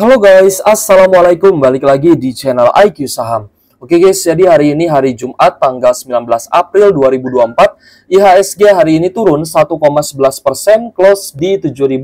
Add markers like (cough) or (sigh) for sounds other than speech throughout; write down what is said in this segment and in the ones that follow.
Halo guys, Assalamualaikum. Balik lagi di channel IQ Saham. Oke guys, jadi hari ini hari Jumat tanggal 19 April 2024, IHSG hari ini turun 1,11% close di 7087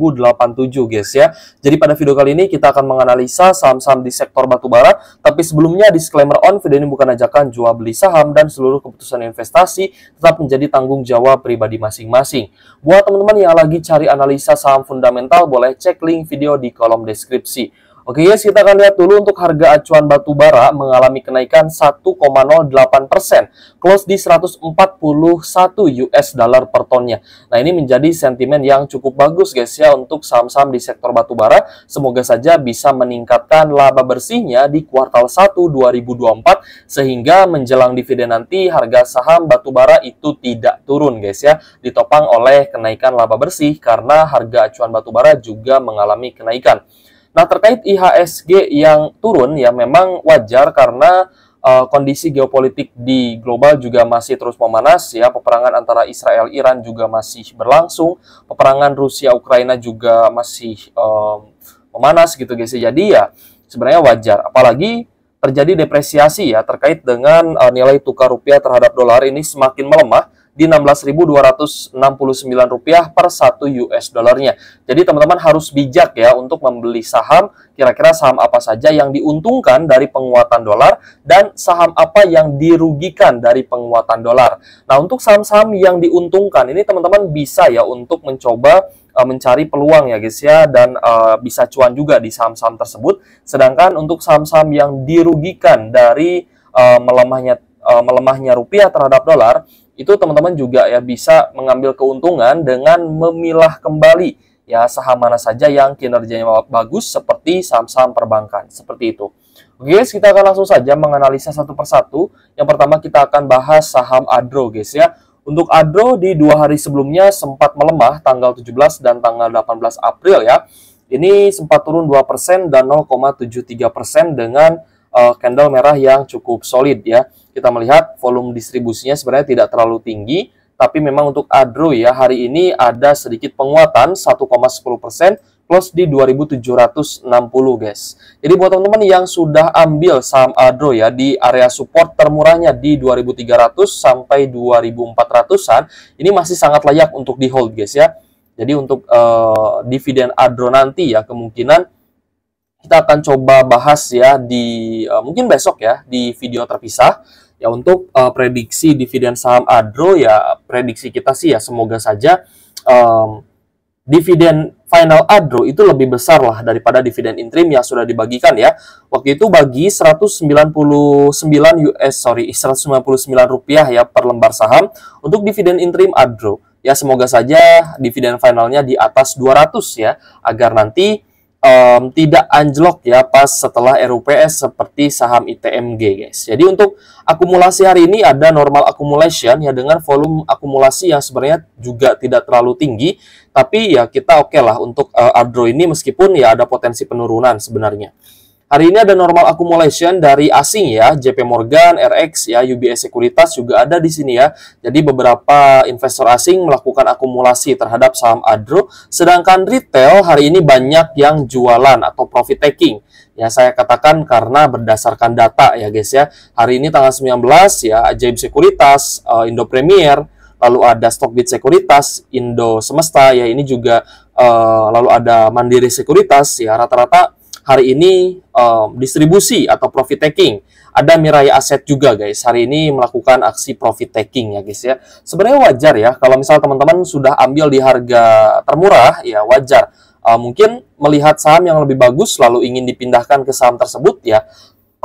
guys ya. Jadi pada video kali ini kita akan menganalisa saham-saham di sektor batubara, tapi sebelumnya disclaimer on video ini bukan ajakan jual beli saham dan seluruh keputusan investasi tetap menjadi tanggung jawab pribadi masing-masing. Buat teman-teman yang lagi cari analisa saham fundamental boleh cek link video di kolom deskripsi. Oke yes, kita akan lihat dulu untuk harga acuan batu bara mengalami kenaikan 1,08 persen, close di 141 US dollar per tonnya. Nah ini menjadi sentimen yang cukup bagus guys ya untuk saham-saham di sektor batu bara. Semoga saja bisa meningkatkan laba bersihnya di kuartal 1 2024 sehingga menjelang dividen nanti harga saham batu bara itu tidak turun guys ya, ditopang oleh kenaikan laba bersih karena harga acuan batu bara juga mengalami kenaikan. Nah, terkait IHSG yang turun ya memang wajar karena uh, kondisi geopolitik di global juga masih terus memanas ya. Peperangan antara Israel Iran juga masih berlangsung, peperangan Rusia Ukraina juga masih um, memanas gitu guys. Ya. Jadi ya sebenarnya wajar apalagi terjadi depresiasi ya terkait dengan uh, nilai tukar rupiah terhadap dolar ini semakin melemah di 16.269 rupiah per satu US dollarnya. Jadi teman-teman harus bijak ya untuk membeli saham, kira-kira saham apa saja yang diuntungkan dari penguatan dolar dan saham apa yang dirugikan dari penguatan dolar. Nah, untuk saham-saham yang diuntungkan ini teman-teman bisa ya untuk mencoba eh, mencari peluang ya guys ya dan uh, bisa cuan juga di saham-saham tersebut. Sedangkan untuk saham-saham yang dirugikan dari uh, melemahnya uh, melemahnya rupiah terhadap dolar itu teman-teman juga ya bisa mengambil keuntungan dengan memilah kembali ya saham mana saja yang kinerjanya bagus seperti saham-saham perbankan seperti itu. Oke guys, kita akan langsung saja menganalisa satu persatu. Yang pertama kita akan bahas saham Adro guys ya. Untuk Adro di dua hari sebelumnya sempat melemah tanggal 17 dan tanggal 18 April ya. Ini sempat turun 2% dan 0,73% dengan uh, candle merah yang cukup solid ya. Kita melihat volume distribusinya sebenarnya tidak terlalu tinggi, tapi memang untuk ADRO ya hari ini ada sedikit penguatan 1,10% plus di 2760 guys. Jadi buat teman-teman yang sudah ambil saham ADRO ya di area support termurahnya di 2300 sampai 2400-an, ini masih sangat layak untuk di hold guys ya. Jadi untuk uh, dividen ADRO nanti ya kemungkinan kita akan coba bahas ya di uh, mungkin besok ya di video terpisah ya untuk uh, prediksi dividen saham Adro ya prediksi kita sih ya semoga saja um, dividen final Adro itu lebih besar lah daripada dividen interim yang sudah dibagikan ya. Waktu itu bagi 199 US sorry 199 rupiah ya per lembar saham untuk dividen interim Adro. Ya semoga saja dividen finalnya di atas 200 ya agar nanti um, tidak anjlok ya pas setelah RUPS seperti saham ITMG guys. Jadi untuk akumulasi hari ini ada normal accumulation ya dengan volume akumulasi yang sebenarnya juga tidak terlalu tinggi tapi ya kita oke okay lah untuk uh, Ardro ini meskipun ya ada potensi penurunan sebenarnya. Hari ini ada normal accumulation dari asing ya, JP Morgan, RX ya, UBS Sekuritas juga ada di sini ya. Jadi beberapa investor asing melakukan akumulasi terhadap saham Adro, sedangkan retail hari ini banyak yang jualan atau profit taking. Ya saya katakan karena berdasarkan data ya guys ya. Hari ini tanggal 19 ya, Ajaib Sekuritas, eh, Indo Premier, lalu ada Stockbit Sekuritas, Indo Semesta ya ini juga uh, lalu ada Mandiri Sekuritas ya rata-rata hari ini um, distribusi atau profit taking. Ada Mirai Aset juga guys, hari ini melakukan aksi profit taking ya guys ya. Sebenarnya wajar ya, kalau misalnya teman-teman sudah ambil di harga termurah, ya wajar. Uh, mungkin melihat saham yang lebih bagus lalu ingin dipindahkan ke saham tersebut ya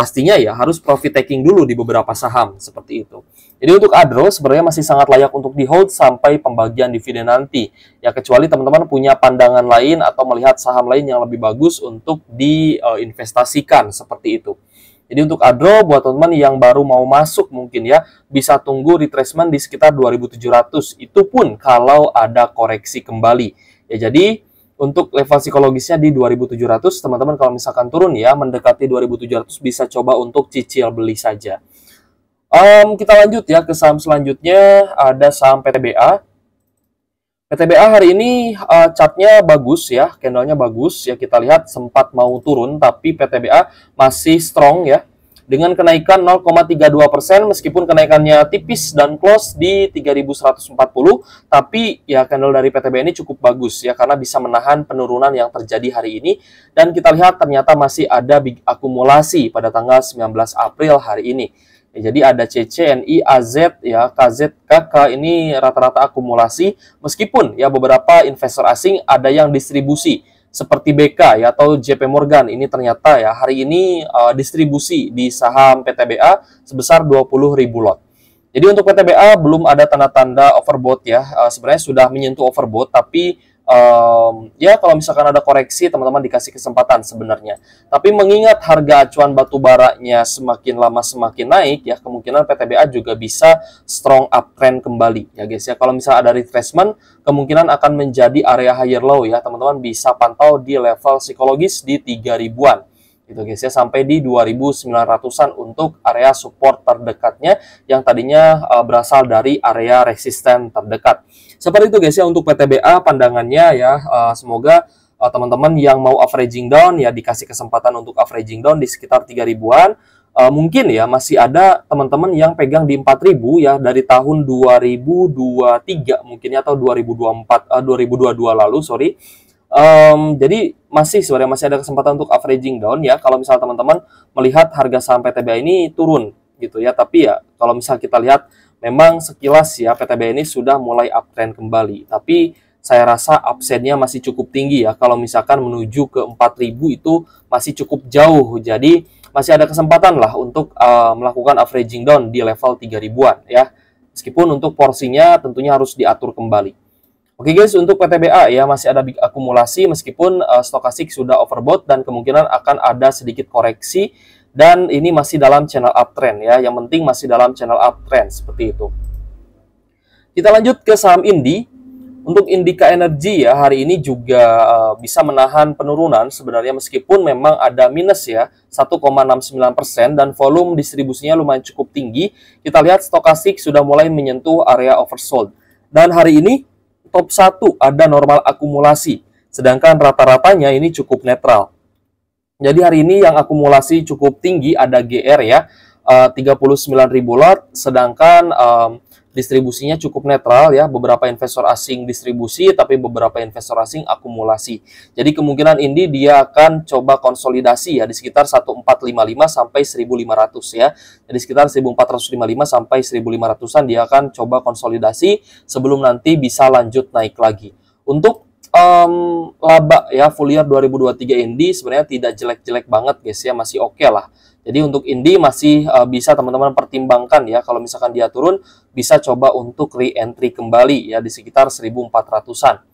pastinya ya harus profit taking dulu di beberapa saham seperti itu. Jadi untuk Adro sebenarnya masih sangat layak untuk di hold sampai pembagian dividen nanti. Ya kecuali teman-teman punya pandangan lain atau melihat saham lain yang lebih bagus untuk diinvestasikan uh, seperti itu. Jadi untuk Adro buat teman-teman yang baru mau masuk mungkin ya bisa tunggu retracement di sekitar 2700 itu pun kalau ada koreksi kembali. Ya jadi untuk level psikologisnya di 2700 teman-teman kalau misalkan turun ya mendekati 2700 bisa coba untuk cicil beli saja um, kita lanjut ya ke saham selanjutnya ada saham PTBA PTBA hari ini uh, e, catnya bagus ya candlenya bagus ya kita lihat sempat mau turun tapi PTBA masih strong ya dengan kenaikan 0,32 persen meskipun kenaikannya tipis dan close di 3.140 tapi ya candle dari PTB ini cukup bagus ya karena bisa menahan penurunan yang terjadi hari ini dan kita lihat ternyata masih ada big akumulasi pada tanggal 19 April hari ini Ya, jadi ada CCNI, AZ, ya KZ, KK ini rata-rata akumulasi meskipun ya beberapa investor asing ada yang distribusi seperti BK ya atau JP Morgan ini ternyata ya hari ini uh, distribusi di saham PTBA sebesar ribu lot. Jadi untuk PTBA belum ada tanda-tanda overbought ya. Uh, sebenarnya sudah menyentuh overbought tapi um, ya kalau misalkan ada koreksi teman-teman dikasih kesempatan sebenarnya. Tapi mengingat harga acuan batu baranya semakin lama semakin naik ya kemungkinan PTBA juga bisa strong uptrend kembali ya guys ya. Kalau misalnya ada retracement kemungkinan akan menjadi area higher low ya teman-teman bisa pantau di level psikologis di 3000-an gitu guys ya sampai di 2900-an untuk area support terdekatnya yang tadinya uh, berasal dari area resisten terdekat. Seperti itu guys ya untuk PTBA pandangannya ya uh, semoga eh, teman-teman uh, yang mau averaging down ya dikasih kesempatan untuk averaging down di sekitar 3000-an uh, mungkin ya masih ada teman-teman yang pegang di 4000 ya dari tahun 2023 mungkin ya, atau 2024 uh, 2022 lalu sorry Um, jadi masih sebenarnya masih ada kesempatan untuk averaging down ya kalau misalnya teman-teman melihat harga saham PTBA ini turun gitu ya. Tapi ya kalau misal kita lihat memang sekilas ya PTB ini sudah mulai uptrend kembali. Tapi saya rasa absennya masih cukup tinggi ya. Kalau misalkan menuju ke 4000 itu masih cukup jauh. Jadi masih ada kesempatan lah untuk uh, melakukan averaging down di level 3000-an ya. Meskipun untuk porsinya tentunya harus diatur kembali. Oke guys, untuk PTBA ya masih ada big akumulasi meskipun uh, eh, stokastik sudah overbought dan kemungkinan akan ada sedikit koreksi dan ini masih dalam channel uptrend ya. Yang penting masih dalam channel uptrend seperti itu. Kita lanjut ke saham Indi. Untuk Indika Energy ya hari ini juga uh, bisa menahan penurunan sebenarnya meskipun memang ada minus ya 1,69% dan volume distribusinya lumayan cukup tinggi. Kita lihat stokastik sudah mulai menyentuh area oversold. Dan hari ini top 1 ada normal akumulasi, sedangkan rata-ratanya ini cukup netral. Jadi hari ini yang akumulasi cukup tinggi ada GR ya, eh, sembilan 39.000 lot, sedangkan distribusinya cukup netral ya, beberapa investor asing distribusi tapi beberapa investor asing akumulasi. Jadi kemungkinan ini dia akan coba konsolidasi ya di sekitar 1455 sampai 1500 ya. Jadi sekitar 1455 sampai 1500-an dia akan coba konsolidasi sebelum nanti bisa lanjut naik lagi. Untuk um, laba ya full year 2023 Indi sebenarnya tidak jelek-jelek banget guys ya masih oke okay lah. Jadi untuk Indi masih uh, bisa teman-teman pertimbangkan ya kalau misalkan dia turun bisa coba untuk re-entry kembali ya di sekitar 1400-an.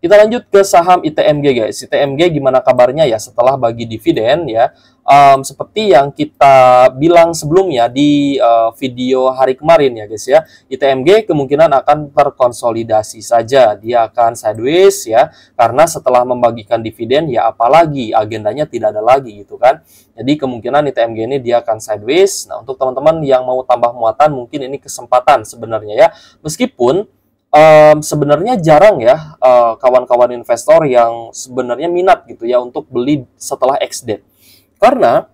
Kita lanjut ke saham ITMG guys. ITMG gimana kabarnya ya setelah bagi dividen ya. Um, seperti yang kita bilang sebelumnya di uh, video hari kemarin ya guys ya. ITMG kemungkinan akan terkonsolidasi saja. Dia akan sideways ya karena setelah membagikan dividen ya apalagi agendanya tidak ada lagi gitu kan. Jadi kemungkinan ITMG ini dia akan sideways. Nah, untuk teman-teman yang mau tambah muatan mungkin ini kesempatan sebenarnya ya. Meskipun um, sebenarnya jarang ya eh, kawan-kawan uh, investor yang sebenarnya minat gitu ya untuk beli setelah ex date. Karena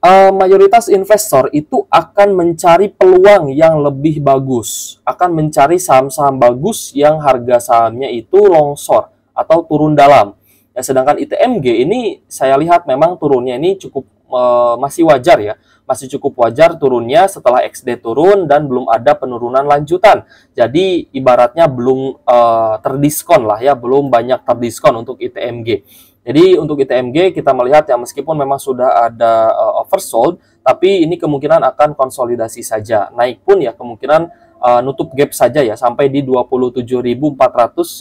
uh, mayoritas investor itu akan mencari peluang yang lebih bagus, akan mencari saham-saham bagus yang harga sahamnya itu longsor atau turun dalam. Ya, sedangkan ITMG ini saya lihat memang turunnya ini cukup uh, masih wajar ya masih cukup wajar turunnya setelah XD turun dan belum ada penurunan lanjutan. Jadi ibaratnya belum uh, terdiskon lah ya, belum banyak terdiskon untuk ITMG. Jadi untuk ITMG kita melihat ya meskipun memang sudah ada uh, oversold, tapi ini kemungkinan akan konsolidasi saja. Naik pun ya kemungkinan uh, nutup gap saja ya sampai di 27.400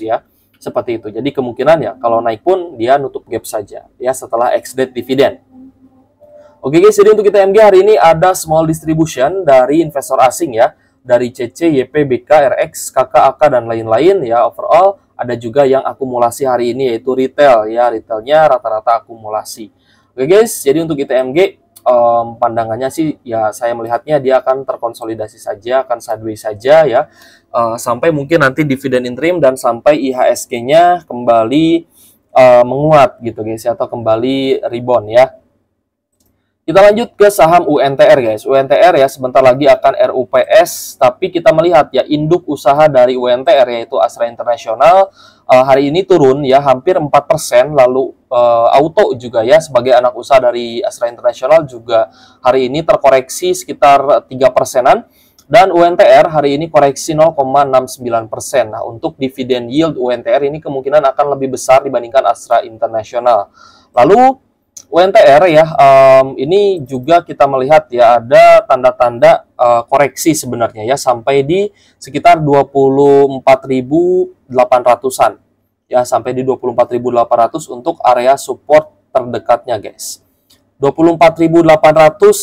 ya seperti itu. Jadi kemungkinan ya kalau naik pun dia nutup gap saja ya setelah ex date dividen. Oke guys, jadi untuk kita MG hari ini ada small distribution dari investor asing ya, dari CC, YP, BK, RX, KK, AK dan lain-lain ya overall. Ada juga yang akumulasi hari ini yaitu retail ya, retailnya rata-rata akumulasi. Oke guys, jadi untuk ITMG um, pandangannya sih ya saya melihatnya dia akan terkonsolidasi saja, akan sideways saja ya uh, sampai mungkin nanti dividen interim dan sampai IHSG-nya kembali uh, menguat gitu guys atau kembali rebound ya. Kita lanjut ke saham UNTR guys. UNTR ya sebentar lagi akan RUPS, tapi kita melihat ya induk usaha dari UNTR yaitu Astra Internasional eh, hari ini turun ya hampir 4% lalu uh, auto juga ya sebagai anak usaha dari Astra Internasional juga hari ini terkoreksi sekitar persenan dan UNTR hari ini koreksi 0,69 persen. Nah, untuk dividen yield UNTR ini kemungkinan akan lebih besar dibandingkan Astra Internasional. Lalu UNTR ya, um, ini juga kita melihat ya ada tanda-tanda uh, koreksi sebenarnya ya sampai di sekitar 24.800-an. Ya, sampai di 24.800 untuk area support terdekatnya, guys. 24.800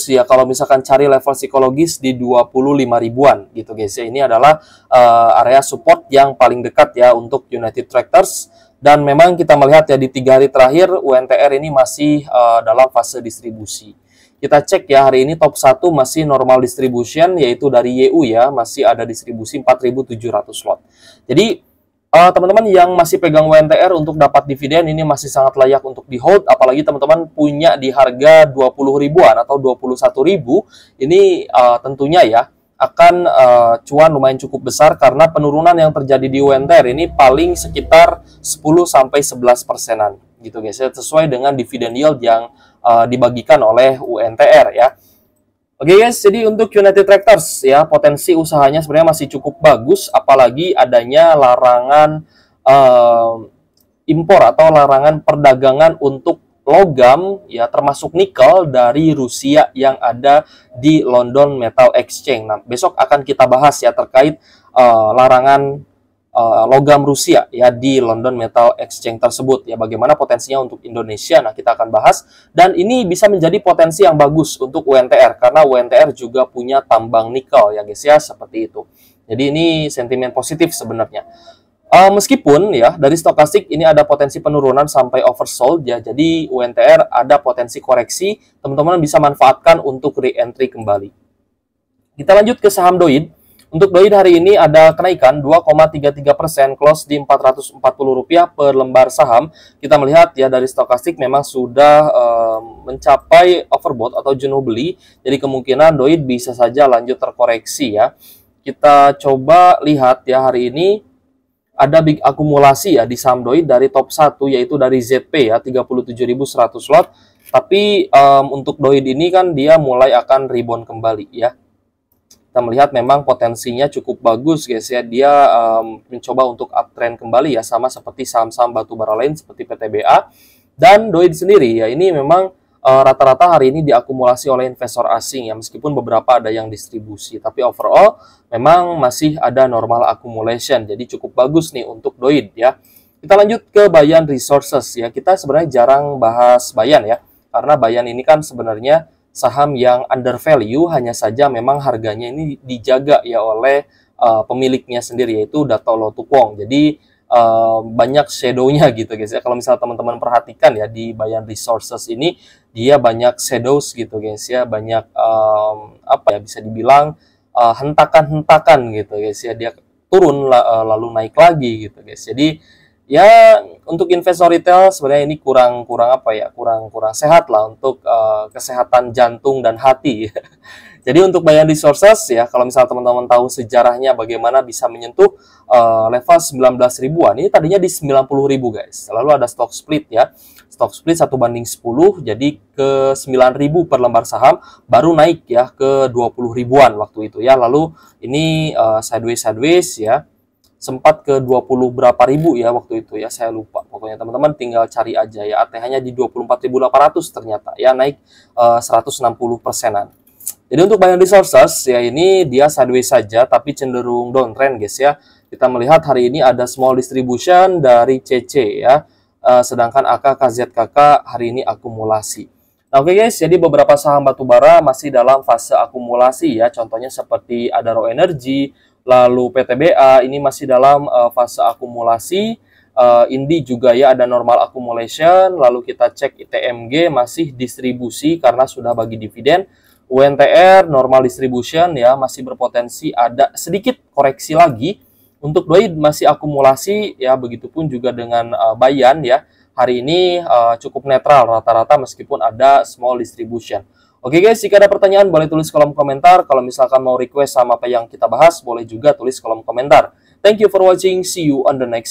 ya kalau misalkan cari level psikologis di 25.000an gitu guys ya ini adalah uh, area support yang paling dekat ya untuk United Tractors dan memang kita melihat ya di tiga hari terakhir UNTR ini masih uh, dalam fase distribusi. Kita cek ya hari ini top 1 masih normal distribution yaitu dari YU ya masih ada distribusi 4.700 lot. Jadi eh, teman-teman uh, yang masih pegang untr untuk dapat dividen ini masih sangat layak untuk di hold apalagi teman-teman punya di harga 20 ribuan atau 21 ribu ini uh, tentunya ya akan uh, cuan lumayan cukup besar karena penurunan yang terjadi di UNTR ini paling sekitar 10 sampai 11 persenan gitu guys ya sesuai dengan dividen yield yang uh, dibagikan oleh UNTR ya. Oke guys, jadi untuk United Tractors ya potensi usahanya sebenarnya masih cukup bagus apalagi adanya larangan uh, impor atau larangan perdagangan untuk logam ya termasuk nikel dari Rusia yang ada di London Metal Exchange. Nah, besok akan kita bahas ya terkait uh, larangan uh, logam Rusia ya di London Metal Exchange tersebut ya bagaimana potensinya untuk Indonesia. Nah, kita akan bahas dan ini bisa menjadi potensi yang bagus untuk UNTR karena UNTR juga punya tambang nikel ya guys ya seperti itu. Jadi ini sentimen positif sebenarnya. Uh, meskipun ya dari stokastik ini ada potensi penurunan sampai oversold ya, jadi UNTR ada potensi koreksi, teman-teman bisa manfaatkan untuk re-entry kembali. Kita lanjut ke saham Doid. Untuk Doid hari ini ada kenaikan 2,33% close di Rp440 per lembar saham. Kita melihat ya dari stokastik memang sudah uh, mencapai overbought atau jenuh beli, jadi kemungkinan Doid bisa saja lanjut terkoreksi ya. Kita coba lihat ya hari ini ada big akumulasi ya di saham Samdoi dari top 1 yaitu dari ZP ya 37.100 lot tapi um, untuk doid ini kan dia mulai akan rebound kembali ya kita melihat memang potensinya cukup bagus guys ya dia um, mencoba untuk uptrend kembali ya sama seperti saham-saham batu bara lain seperti PTBA dan doid sendiri ya ini memang Eh, rata-rata uh, hari ini diakumulasi oleh investor asing ya meskipun beberapa ada yang distribusi tapi overall memang masih ada normal accumulation jadi cukup bagus nih untuk doid ya kita lanjut ke Bayan Resources ya kita sebenarnya jarang bahas Bayan ya karena Bayan ini kan sebenarnya saham yang under value hanya saja memang harganya ini dijaga ya oleh uh, pemiliknya sendiri yaitu Dato Lotukong jadi Eh, banyak shadownya gitu guys ya. Kalau misalnya teman-teman perhatikan ya di bayan resources ini dia banyak shadows gitu guys ya, banyak um, apa ya bisa dibilang eh, hentakan-hentakan uh, gitu guys ya. Dia turun eh, lalu naik lagi gitu guys. Jadi ya untuk investor retail sebenarnya ini kurang kurang apa ya kurang kurang sehat lah untuk uh, kesehatan jantung dan hati (laughs) Jadi untuk bayar Resources ya, kalau misalnya teman-teman tahu sejarahnya bagaimana bisa menyentuh uh, level 19 ribuan, ini tadinya di 90 ribu guys. Lalu ada stock split ya, stock split satu banding 10 jadi ke 9 ribu per lembar saham baru naik ya ke 20 ribuan waktu itu ya. Lalu ini uh, sideways-sideways ya, sempat ke 20 berapa ribu ya waktu itu ya saya lupa pokoknya teman-teman tinggal cari aja ya ATH-nya di 24.800 ternyata ya naik eh, uh, 160 persenan jadi untuk banyak resources ya ini dia sideways saja tapi cenderung downtrend guys ya. Kita melihat hari ini ada small distribution dari CC ya. Uh, sedangkan AK KZKK hari ini akumulasi. Nah, oke okay guys, jadi beberapa saham batubara masih dalam fase akumulasi ya. Contohnya seperti Adaro Energy, lalu PTBA ini masih dalam uh, fase akumulasi. Uh, Indi juga ya ada normal accumulation, lalu kita cek ITMG masih distribusi karena sudah bagi dividen UNTR normal distribution ya masih berpotensi ada sedikit koreksi lagi untuk doi masih akumulasi ya begitupun juga dengan uh, eh, Bayan ya hari ini uh, cukup netral rata-rata meskipun ada small distribution. Oke guys, jika ada pertanyaan boleh tulis kolom komentar. Kalau misalkan mau request sama apa yang kita bahas, boleh juga tulis kolom komentar. Thank you for watching. See you on the next